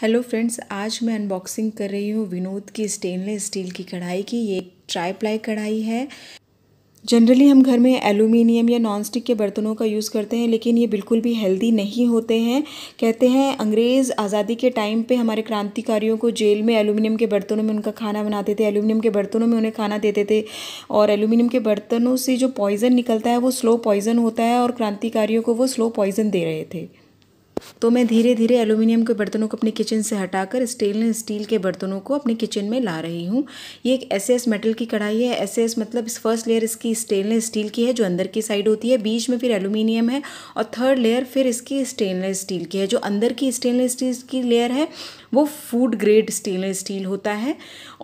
hello friends आज मैं unboxing कर रही हूँ विनोद की स्टेनलेस स्टील की कढ़ाई की ये एक ट्राई प्लाई कढ़ाई है जनरली हम घर में एलुमिनियम या नॉन स्टिक के बर्तनों का यूज़ करते हैं लेकिन ये बिल्कुल भी हेल्दी नहीं होते हैं कहते हैं अंग्रेज़ आज़ादी के टाइम पे हमारे क्रांतिकारियों को जेल में एलुमिनियम के बर्तनों में उनका खाना बनाते थे एलुमिनियम के बर्तनों में उन्हें खाना देते थे और एलुमिनियम के बर्तनों से जो पॉइज़न निकलता है वो स्लो पॉइज़न होता है और क्रांतिकारियों को वो स्लो पॉइज़न दे रहे थे तो मैं धीरे धीरे एलुमिनियम के बर्तनों को अपने किचन से हटाकर स्टेनलेस स्टील के बर्तनों को अपने किचन में ला रही हूँ ये एक एस मेटल की कढ़ाई है एस मतलब इस फर्स्ट लेयर इसकी स्टेनलेस स्टील की है जो अंदर की साइड होती है बीच में फिर एलुमिनियम है और थर्ड लेयर फिर इसकी स्टेनलेस स्टील की है जो अंदर की स्टेनलेस स्टील की लेयर है वो फूड ग्रेड स्टेनलेस स्टील होता है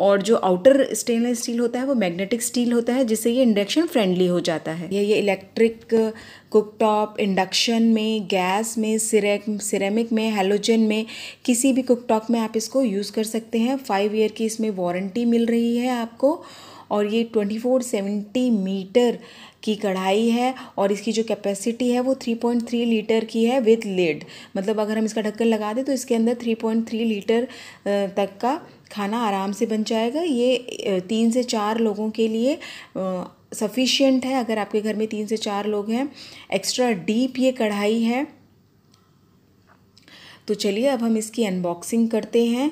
और जो आउटर स्टेनलेस स्टील होता है वो मैग्नेटिक स्टील होता है जिससे ये इंडक्शन फ्रेंडली हो जाता है ये ये इलेक्ट्रिक कुकटॉप इंडक्शन में गैस में सिरेक सिरेमिक में हेलोजन में किसी भी कुकटॉक में आप इसको यूज़ कर सकते हैं फाइव ईयर की इसमें वारंटी मिल रही है आपको और ये ट्वेंटी फोर सेवेंटी मीटर की कढ़ाई है और इसकी जो कैपेसिटी है वो थ्री पॉइंट थ्री लीटर की है विथ लेड मतलब अगर हम इसका ढक्कन लगा दें तो इसके अंदर थ्री पॉइंट थ्री लीटर तक का खाना आराम से बन जाएगा ये तीन से चार लोगों के लिए सफिशियंट है अगर आपके घर में तीन से चार लोग हैं एक्स्ट्रा डीप ये कढ़ाई है तो चलिए अब हम इसकी अनबॉक्सिंग करते हैं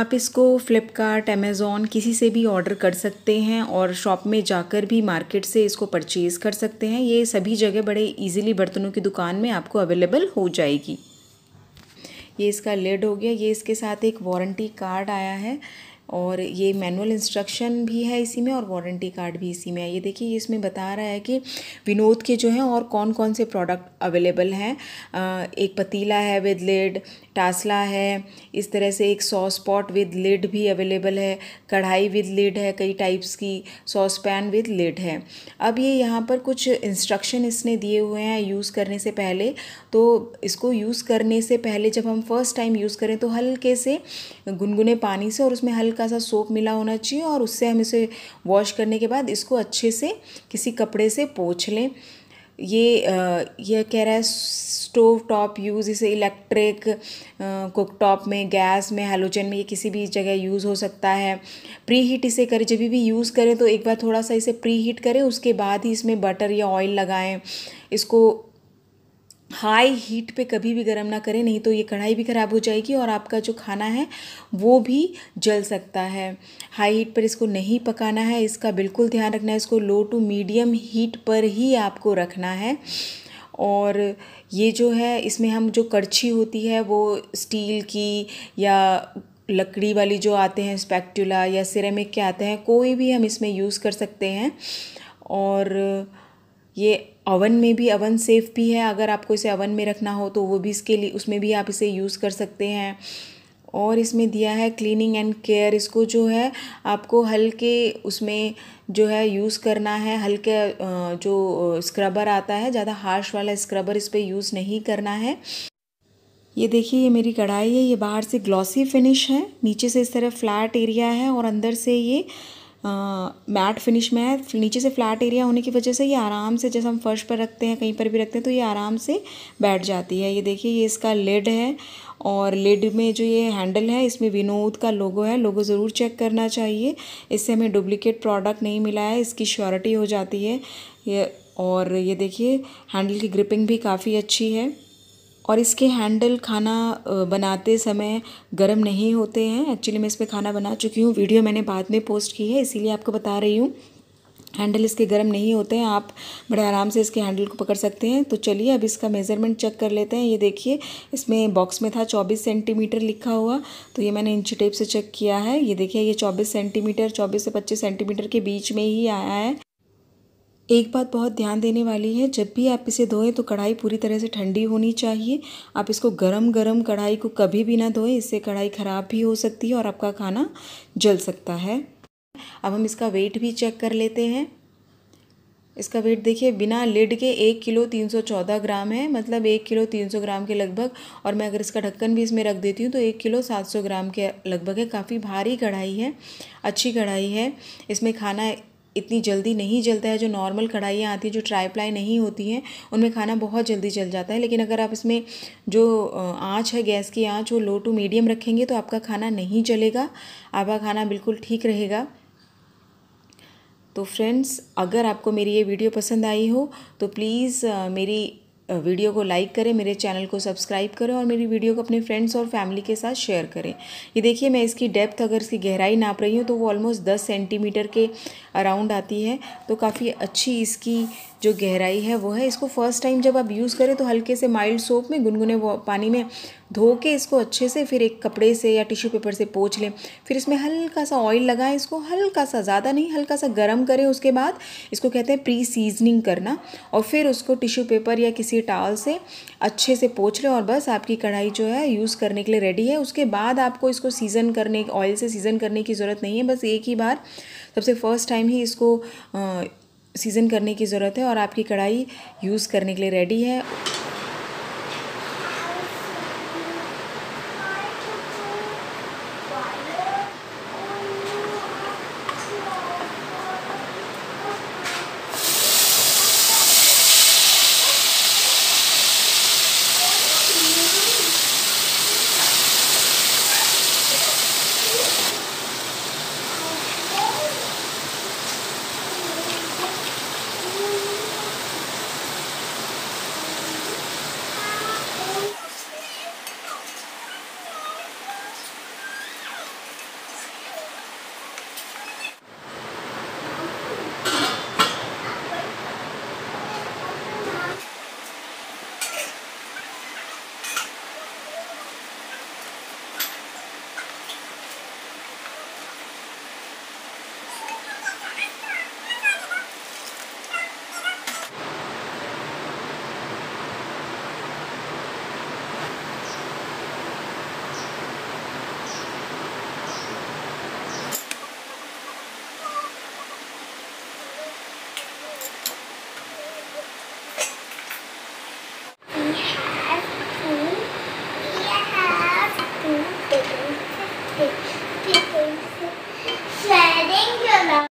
आप इसको फ्लिपकार्ट अमेज़ोन किसी से भी ऑर्डर कर सकते हैं और शॉप में जाकर भी मार्केट से इसको परचेज़ कर सकते हैं ये सभी जगह बड़े इजीली बर्तनों की दुकान में आपको अवेलेबल हो जाएगी ये इसका लेड हो गया ये इसके साथ एक वारंटी कार्ड आया है और ये मैनुअल इंस्ट्रक्शन भी है इसी में और वारंटी कार्ड भी इसी में है ये देखिए इसमें बता रहा है कि विनोद के जो हैं और कौन कौन से प्रोडक्ट अवेलेबल हैं एक पतीला है विद लिड टासला है इस तरह से एक सॉस पॉट विद लिड भी अवेलेबल है कढ़ाई विद लिड है कई टाइप्स की सॉस पैन विद लिड है अब ये यहाँ पर कुछ इंस्ट्रक्शन इसने दिए हुए हैं यूज़ करने से पहले तो इसको यूज़ करने से पहले जब हम फर्स्ट टाइम यूज़ करें तो हल्के से गुनगुने पानी से और उसमें हल्का हल्का सा सोप मिला होना चाहिए और उससे हम इसे वॉश करने के बाद इसको अच्छे से किसी कपड़े से पोछ लें ये यह कह रहा है स्टोव टॉप यूज़ इसे इलेक्ट्रिक कुक टॉप में गैस में हेलोजन में ये किसी भी जगह यूज़ हो सकता है प्री हीट इसे करें जब भी यूज़ करें तो एक बार थोड़ा सा इसे प्री हीट करें उसके बाद ही इसमें बटर या ऑयल लगाएं इसको हाई हीट पे कभी भी गर्म ना करें नहीं तो ये कढ़ाई भी ख़राब हो जाएगी और आपका जो खाना है वो भी जल सकता है हाई हीट पर इसको नहीं पकाना है इसका बिल्कुल ध्यान रखना है इसको लो टू मीडियम हीट पर ही आपको रखना है और ये जो है इसमें हम जो कड़छी होती है वो स्टील की या लकड़ी वाली जो आते हैं स्पैक्टूला या सिरेमिक के आते हैं कोई भी हम इसमें यूज़ कर सकते हैं और ये ओवन में भी अवन सेफ़ भी है अगर आपको इसे अवन में रखना हो तो वो भी इसके लिए उसमें भी आप इसे यूज़ कर सकते हैं और इसमें दिया है क्लीनिंग एंड केयर इसको जो है आपको हल्के उसमें जो है यूज़ करना है हल्के जो स्क्रबर आता है ज़्यादा हार्श वाला स्क्रबर इस पर यूज़ नहीं करना है ये देखिए ये मेरी कढ़ाई है ये बाहर से ग्लॉसी फिनिश है नीचे से इस तरह फ्लैट एरिया है और अंदर से ये मैट फिनिश में है नीचे से फ्लैट एरिया होने की वजह से ये आराम से जैसे हम फर्श पर रखते हैं कहीं पर भी रखते हैं तो ये आराम से बैठ जाती है ये देखिए ये इसका लेड है और लेड में जो ये हैंडल है इसमें विनोद का लोगो है लोगो ज़रूर चेक करना चाहिए इससे हमें डुप्लीकेट प्रोडक्ट नहीं मिला है इसकी श्योरिटी हो जाती है ये और ये देखिए हैंडल की ग्रिपिंग भी काफ़ी अच्छी है और इसके हैंडल खाना बनाते समय गर्म नहीं होते हैं एक्चुअली मैं इस पर खाना बना चुकी हूँ वीडियो मैंने बाद में पोस्ट की है इसीलिए आपको बता रही हूँ हैंडल इसके गर्म नहीं होते हैं आप बड़े आराम से इसके हैंडल को पकड़ सकते हैं तो चलिए अब इसका मेज़रमेंट चेक कर लेते हैं ये देखिए इसमें बॉक्स में था 24 सेंटीमीटर लिखा हुआ तो ये मैंने इंच टेप से चेक किया है ये देखिए ये 24 सेंटीमीटर 24 से 25 सेंटीमीटर के बीच में ही आया है एक बात बहुत ध्यान देने वाली है जब भी आप इसे धोएं तो कढ़ाई पूरी तरह से ठंडी होनी चाहिए आप इसको गरम गरम कढ़ाई को कभी भी ना धोएं इससे कढ़ाई ख़राब भी हो सकती है और आपका खाना जल सकता है अब हम इसका वेट भी चेक कर लेते हैं इसका वेट देखिए बिना लिड के एक किलो तीन सौ चौदह ग्राम है मतलब एक किलो तीन सौ ग्राम के लगभग और मैं अगर इसका ढक्कन भी इसमें रख देती हूँ तो एक किलो सात सौ ग्राम के लगभग है काफ़ी भारी कढ़ाई है अच्छी कढ़ाई है इसमें खाना इतनी जल्दी नहीं जलता है जो नॉर्मल कढ़ाइयाँ आती हैं जो ट्राई प्लाई नहीं होती हैं उनमें खाना बहुत जल्दी जल जाता है लेकिन अगर आप इसमें जो आँच है गैस की आँच वो लो टू मीडियम रखेंगे तो आपका खाना नहीं जलेगा आपका खाना बिल्कुल ठीक रहेगा तो फ्रेंड्स अगर आपको मेरी ये वीडियो पसंद आई हो तो प्लीज़ मेरी वीडियो को लाइक करें मेरे चैनल को सब्सक्राइब करें और मेरी वीडियो को अपने फ्रेंड्स और फैमिली के साथ शेयर करें ये देखिए मैं इसकी डेप्थ अगर इसकी गहराई नाप रही हूँ तो वो ऑलमोस्ट दस सेंटीमीटर के अराउंड आती है तो काफ़ी अच्छी इसकी जो गहराई है वो है इसको फर्स्ट टाइम जब आप यूज़ करें तो हल्के से माइल्ड सोप में गुनगुने पानी में धो के इसको अच्छे से फिर एक कपड़े से या टिश्यू पेपर से पोछ लें फिर इसमें हल्का सा ऑयल लगाएं इसको हल्का सा ज़्यादा नहीं हल्का सा गर्म करें उसके बाद इसको कहते हैं प्री सीजनिंग करना और फिर उसको टिश्यू पेपर या किसी टावल से अच्छे से पोछ लें और बस आपकी कढ़ाई जो है यूज़ करने के लिए रेडी है उसके बाद आपको इसको सीज़न करने ऑयल से सीज़न करने की ज़रूरत नहीं है बस एक ही बार सबसे फर्स्ट टाइम ही इसको सीज़न करने की ज़रूरत है और आपकी कढ़ाई यूज़ करने के लिए रेडी है